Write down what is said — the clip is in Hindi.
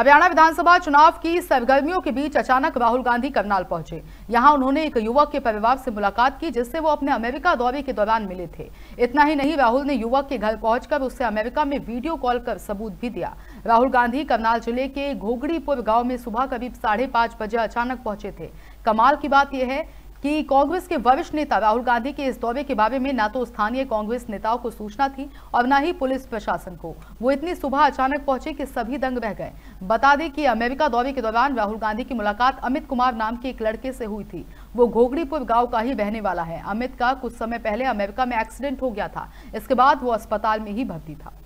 हरियाणा विधानसभा चुनाव की सरगर्मियों के बीच अचानक राहुल गांधी करनाल पहुंचे यहां उन्होंने एक युवक के परिवार से मुलाकात की जिससे वो अपने अमेरिका दौरे के दौरान मिले थे इतना ही नहीं राहुल ने युवक के घर पहुंचकर उससे अमेरिका में वीडियो कॉल कर सबूत भी दिया राहुल गांधी करनाल जिले के घोगड़ीपुर गाँव में सुबह करीब साढ़े बजे अचानक पहुंचे थे कमाल की बात यह है कि कांग्रेस के वरिष्ठ नेता राहुल गांधी के इस दौरे के बारे में ना तो स्थानीय कांग्रेस नेताओं को सूचना थी और ना ही पुलिस प्रशासन को वो इतनी सुबह अचानक पहुंचे कि सभी दंग रह गए बता दें कि अमेरिका दौरे के दौरान राहुल गांधी की मुलाकात अमित कुमार नाम के एक लड़के से हुई थी वो घोगड़ीपुर गांव का ही रहने वाला है अमित का कुछ समय पहले अमेरिका में एक्सीडेंट हो गया था इसके बाद वो अस्पताल में ही भर्ती था